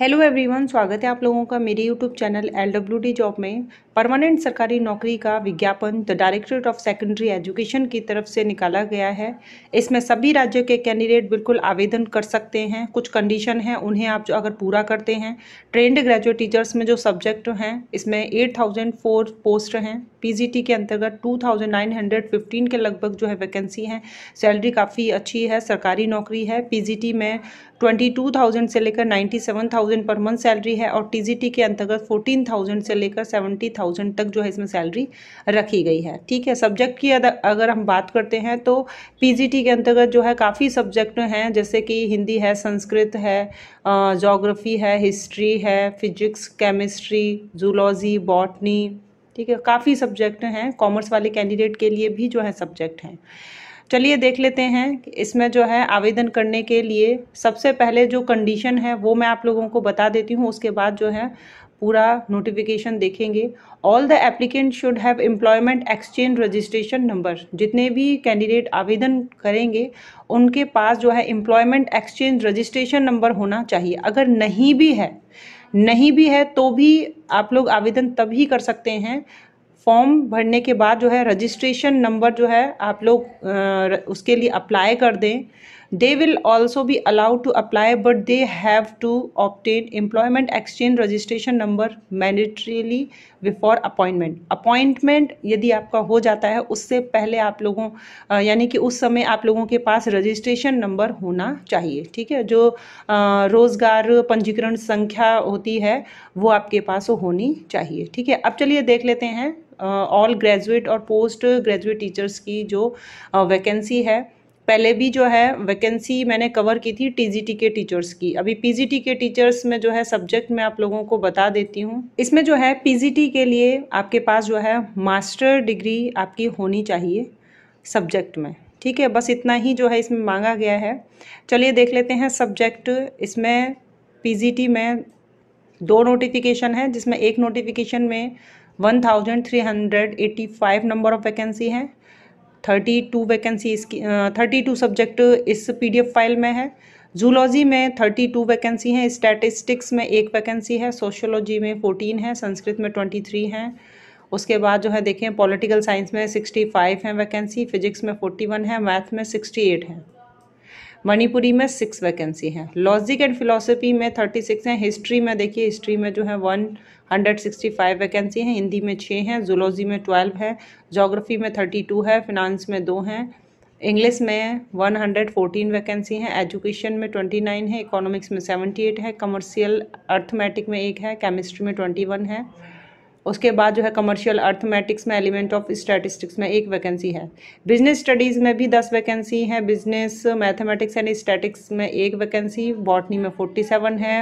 hello everyone स्वागत है आप लोगों का मेरे YouTube channel L W D job में परमानेंट सरकारी नौकरी का विज्ञापन the directorate of secondary education की तरफ से निकाला गया है इसमें सभी राज्यों के कैंडिडेट बिल्कुल आवेदन कर सकते हैं कुछ कंडीशन हैं उन्हें आप जो अगर पूरा करते हैं ट्रेंड ग्रेजुएट टीचर्स में जो सब्जेक्ट हैं इसमें एट थाउजेंड फोर पोस्ट हैं पीजीटी के अंतर्गत 2915 के लगभग जो है वैकेंसी हैं सैलरी काफ़ी अच्छी है सरकारी नौकरी है पीजीटी में 22,000 से लेकर 97,000 पर मंथ सैलरी है और टीजीटी के अंतर्गत 14,000 से लेकर 70,000 तक जो है इसमें सैलरी रखी गई है ठीक है सब्जेक्ट की अगर हम बात करते हैं तो पीजीटी के अंतर्गत जो है काफ़ी सब्जेक्ट हैं जैसे कि हिंदी है संस्कृत है जोग्राफी है हिस्ट्री है फिजिक्स केमिस्ट्री जूलॉजी बॉटनी ठीक है काफ़ी सब्जेक्ट हैं कॉमर्स वाले कैंडिडेट के लिए भी जो है सब्जेक्ट हैं चलिए देख लेते हैं इसमें जो है आवेदन करने के लिए सबसे पहले जो कंडीशन है वो मैं आप लोगों को बता देती हूँ उसके बाद जो है पूरा नोटिफिकेशन देखेंगे all the applicant should have employment exchange registration number जितने भी कैंडिडेट आवेदन करेंगे उनके पास जो है एम्प्लॉयमेंट एक्सचेंज रजिस्ट्रेशन नंबर होना चाहिए अगर नहीं भी है नहीं भी है तो भी आप लोग आवेदन तभी कर सकते हैं फॉर्म भरने के बाद जो है रजिस्ट्रेशन नंबर जो है आप लोग उसके लिए अप्लाई कर दें they will also be allowed to apply but they have to obtain employment exchange registration number mandatorily before appointment appointment यदि आपका हो जाता है उससे पहले आप लोगों यानी कि उस समय आप लोगों के पास रजिस्ट्रेशन नंबर होना चाहिए ठीक है जो रोज़गार पंजीकरण संख्या होती है वो आपके पास होनी चाहिए ठीक है अब चलिए देख लेते हैं ऑल ग्रेजुएट और पोस्ट ग्रेजुएट टीचर्स की जो वैकेंसी है पहले भी जो है वैकेंसी मैंने कवर की थी टीजीटी के टीचर्स की अभी पीजीटी के टीचर्स में जो है सब्जेक्ट मैं आप लोगों को बता देती हूँ इसमें जो है पीजीटी के लिए आपके पास जो है मास्टर डिग्री आपकी होनी चाहिए सब्जेक्ट में ठीक है बस इतना ही जो है इसमें मांगा गया है चलिए देख लेते हैं सब्जेक्ट इसमें पी में दो नोटिफिकेशन है जिसमें एक नोटिफिकेशन में 1385 नंबर ऑफ वैकेंसी हैं थर्टी टू वैकेंसी इसकी थर्टी टू सब्जेक्ट इस पीडीएफ फाइल में है जूलॉजी में थर्टी टू वैकेंसी हैं स्टैटिस्टिक्स में एक वैकेंसी है सोशोलॉजी में फोर्टीन है संस्कृत में ट्वेंटी थ्री हैं उसके बाद जो है देखें पॉलिटिकल साइंस में सिक्सटी फाइव हैं वैकेंसी फिजिक्स में फोर्टी वन है मैथ में सिक्सटी एट हैं मणिपुरी में सिक्स वैकेंसी हैं लॉजिक एंड फिलोसफी में थर्टी सिक्स हैं हिस्ट्री में देखिए हिस्ट्री में जो है one hundred sixty five vacancy हैं हिंदी में छः हैं जुलॉजी में ट्वेल्व है जोग्राफी में थर्टी टू है फिनांस में दो हैं इंग्लिश में वन हंड्रेड फोर्टीन वैकेंसी हैं एजुकेशन में ट्वेंटी नाइन है इकोनॉमिक्स में सेवेंटी एट है कमर्शियल अर्थमेटिक में एक है केमिस्ट्री में ट्वेंटी वन है उसके बाद जो है कमर्शियल अर्थमेटिक्स में एलिमेंट ऑफ स्टैटिस्टिक्स में एक वैकेंसी है बिजनेस स्टडीज़ में भी दस वैकेंसी हैं बिजनेस मैथमेटिक्स एंड स्टैटिक्स में एक वैकेंसी बॉटनी में फोर्टी सेवन है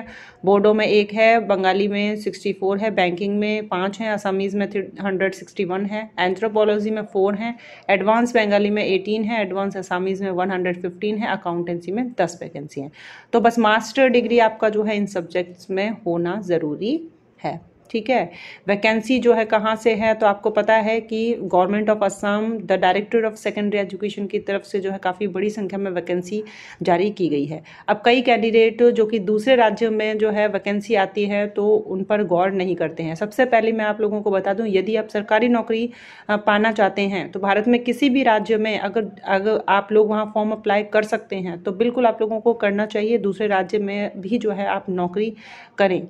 बोडो में एक है बंगाली में सिक्सटी फोर है बैंकिंग में पाँच हैं असामीज़ में हंड्रेड सिक्सटी वन है एंथ्रोपोलॉजी में फोर हैं एडवांस बंगाली में एटीन है एडवांस असामीज़ में वन हंड्रेड फिफ्टीन है अकाउंटेंसी में दस वैकेंसी हैं तो बस मास्टर डिग्री आपका जो है इन सब्जेक्ट्स में होना ज़रूरी है ठीक है वैकेंसी जो है कहाँ से है तो आपको पता है कि government of Assam the director of secondary education की तरफ से जो है काफ़ी बड़ी संख्या में वैकेंसी जारी की गई है अब कई कैंडिडेट जो कि दूसरे राज्यों में जो है वैकेंसी आती है तो उन पर गौर नहीं करते हैं सबसे पहले मैं आप लोगों को बता दूं यदि आप सरकारी नौकरी पाना चाहते हैं तो भारत में किसी भी राज्य में अगर अगर आप लोग वहाँ फॉर्म अप्लाई कर सकते हैं तो बिल्कुल आप लोगों को करना चाहिए दूसरे राज्य में भी जो है आप नौकरी करें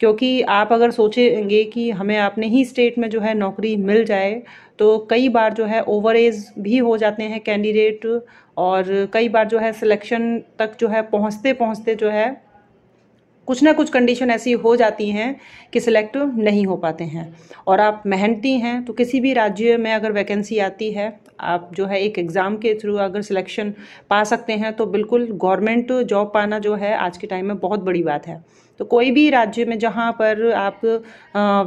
क्योंकि आप अगर सोचेंगे कि हमें अपने ही स्टेट में जो है नौकरी मिल जाए तो कई बार जो है ओवर एज भी हो जाते हैं कैंडिडेट और कई बार जो है सिलेक्शन तक जो है पहुंचते पहुंचते जो है कुछ ना कुछ कंडीशन ऐसी हो जाती हैं कि सिलेक्ट नहीं हो पाते हैं और आप मेहनती हैं तो किसी भी राज्य में अगर वैकेंसी आती है आप जो है एक एग्ज़ाम के थ्रू अगर सिलेक्शन पा सकते हैं तो बिल्कुल गवर्नमेंट जॉब पाना जो है आज के टाइम में बहुत बड़ी बात है तो कोई भी राज्य में जहाँ पर आप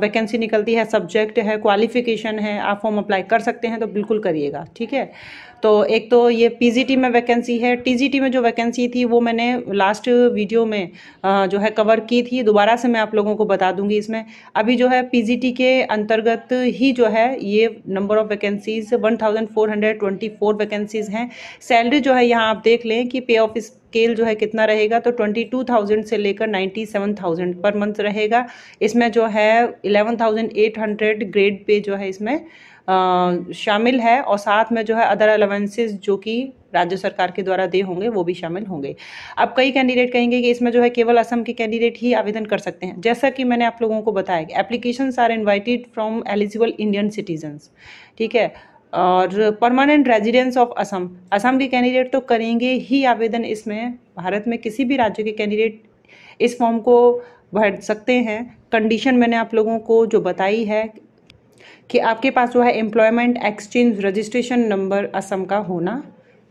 वैकेंसी निकलती है सब्जेक्ट है क्वालिफिकेशन है आप फॉर्म अप्लाई कर सकते हैं तो बिल्कुल करिएगा ठीक है तो एक तो ये पीजीटी में वैकेंसी है टीजीटी में जो वैकेंसी थी वो मैंने लास्ट वीडियो में जो है कवर की थी दोबारा से मैं आप लोगों को बता दूंगी इसमें अभी जो है पीजीटी के अंतर्गत ही जो है ये नंबर ऑफ वैकेंसीज 1424 वैकेंसीज हैं सैलरी जो है यहाँ आप देख लें कि पे ऑफ स्केल जो है कितना रहेगा तो ट्वेंटी टू थाउजेंड से लेकर ninety seven thousand per month रहेगा इसमें जो है eleven thousand eight hundred grade pay जो है इसमें आ, शामिल है और साथ में जो है अदर अलावेंसेज जो कि राज्य सरकार के द्वारा दे होंगे वो भी शामिल होंगे अब कई कैंडिडेट कहेंगे कि इसमें जो है केवल असम के कैंडिडेट ही आवेदन कर सकते हैं जैसा कि मैंने आप लोगों को बताया कि application are invited from eligible Indian citizens ठीक है और permanent residence of Assam Assam के कैंडिडेट तो करेंगे ही आवेदन इसमें भारत में किसी भी राज्य के कैंडिडेट इस फॉर्म को भर सकते हैं कंडीशन मैंने आप लोगों को जो बताई है कि आपके पास जो है employment exchange registration number Assam का होना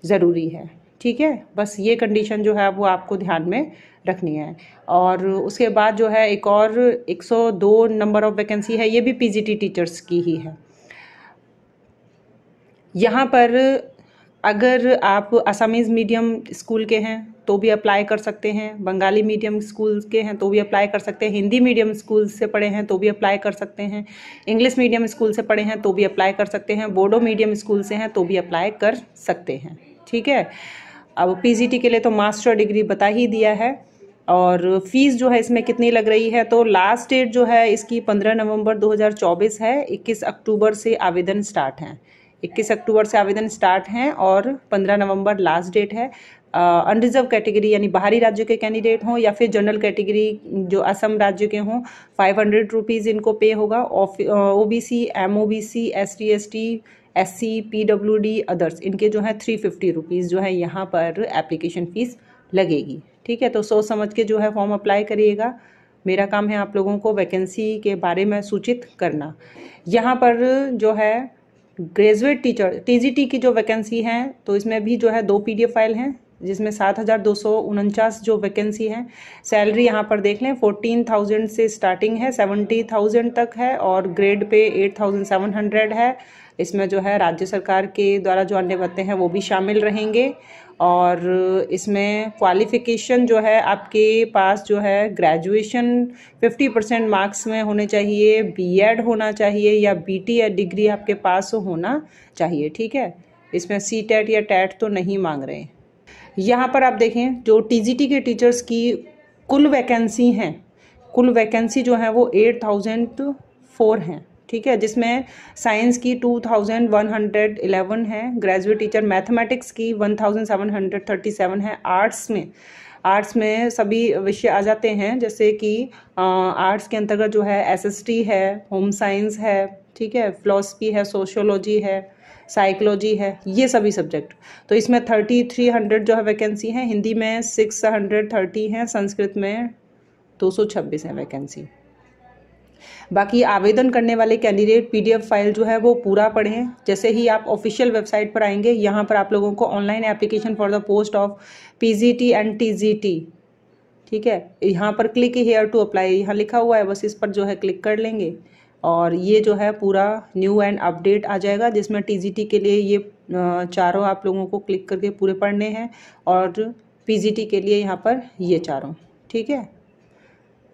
ज़रूरी है ठीक है बस ये कंडीशन जो है वो आपको ध्यान में रखनी है और उसके बाद जो है एक और 102 नंबर ऑफ वैकेंसी है ये भी पीजीटी टीचर्स की ही है यहाँ पर अगर आप असामीज़ मीडियम स्कूल के हैं तो भी अप्लाई कर सकते हैं बंगाली मीडियम स्कूल के हैं तो भी अप्लाई कर सकते हैं हिंदी मीडियम स्कूल से पढ़े हैं तो भी अप्लाई कर सकते हैं इंग्लिश मीडियम स्कूल से पढ़े हैं तो भी अप्लाई कर सकते हैं बोडो मीडियम स्कूल से हैं तो भी अप्लाई कर सकते हैं ठीक है अब पी के लिए तो मास्टर डिग्री बता ही दिया है और फीस जो है इसमें कितनी लग रही है तो लास्ट डेट जो है इसकी पंद्रह नवम्बर दो है इक्कीस अक्टूबर से आवेदन स्टार्ट हैं इक्कीस अक्टूबर से आवेदन स्टार्ट हैं और पंद्रह नवंबर लास्ट डेट है अनरिजर्व कैटेगरी यानी बाहरी राज्य के कैंडिडेट हों या फिर जनरल कैटेगरी जो असम राज्य के हों फाइव हंड्रेड रुपीज़ इनको पे होगा O B C M O B C S T S T S C P W D others इनके जो है थ्री फिफ्टी रुपीज़ जो है यहाँ पर एप्लीकेशन फ़ीस लगेगी ठीक है तो सोच समझ के जो है फॉर्म अप्लाई करिएगा मेरा काम है आप लोगों को वैकेंसी के बारे में सूचित करना यहाँ पर जो है ग्रेजुएट टीचर टीजीटी की जो वैकेंसी है तो इसमें भी जो है दो पीडीएफ फाइल हैं जिसमें सात हज़ार दो सौ उनचास जो वैकेंसी है सैलरी यहाँ पर देख लें फोर्टीन थाउजेंड से स्टार्टिंग है सेवेंटी थाउजेंड तक है और grade pay eight thousand seven hundred है इसमें जो है राज्य सरकार के द्वारा जो अन्य भत्ते हैं वो भी शामिल रहेंगे और इसमें क्वालिफ़िकेशन जो है आपके पास जो है ग्रेजुएशन 50 परसेंट मार्क्स में होने चाहिए बीएड होना चाहिए या टी या डिग्री आपके पास होना चाहिए ठीक है इसमें सी टेट e या टैट e तो नहीं मांग रहे यहाँ पर आप देखें जो टीजीटी के टीचर्स की कुल वैकेंसी हैं कुल वैकेंसी जो है वो एट थाउजेंड फोर हैं ठीक है जिसमें साइंस की 2111 है ग्रेजुएट टीचर मैथमेटिक्स की 1737 है आर्ट्स में आर्ट्स में सभी विषय आ जाते हैं जैसे कि आर्ट्स के अंतर्गत जो है एसएसटी है होम साइंस है ठीक है फिलोसफी है सोशोलॉजी है साइकोलॉजी है ये सभी सब्जेक्ट तो इसमें थर्टी थ्री हंड्रेड जो है वैकेंसी है हिंदी में सिक्स हंड्रेड थर्टी है संस्कृत में दो सौ छब्बीस है वैकेंसी बाकी आवेदन करने वाले कैंडिडेट पीडीएफ फाइल जो है वो पूरा पढ़ें जैसे ही आप ऑफिशियल वेबसाइट पर आएंगे यहाँ पर आप लोगों को online application for the post of PGT and TGT ठीक है यहाँ पर क्लिक हेयर टू अप्लाई यहाँ लिखा हुआ है बस इस पर जो है क्लिक कर लेंगे और ये जो है पूरा न्यू एंड अपडेट आ जाएगा जिसमें टीजीटी के लिए ये चारों आप लोगों को क्लिक करके पूरे पढ़ने हैं और पीजीटी के लिए यहाँ पर ये चारों ठीक है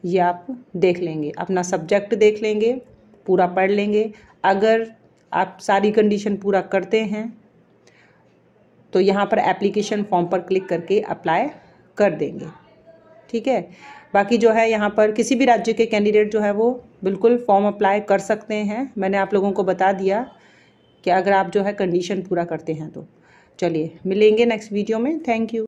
ये आप देख लेंगे अपना सब्जेक्ट देख लेंगे पूरा पढ़ लेंगे अगर आप सारी कंडीशन पूरा करते हैं तो यहाँ पर एप्लीकेशन फॉर्म पर क्लिक करके अप्लाई कर देंगे ठीक है बाकी जो है यहाँ पर किसी भी राज्य के कैंडिडेट जो है वो बिल्कुल फॉर्म अप्लाई कर सकते हैं मैंने आप लोगों को बता दिया कि अगर आप जो है कंडीशन पूरा करते हैं तो चलिए मिलेंगे नेक्स्ट वीडियो में थैंक यू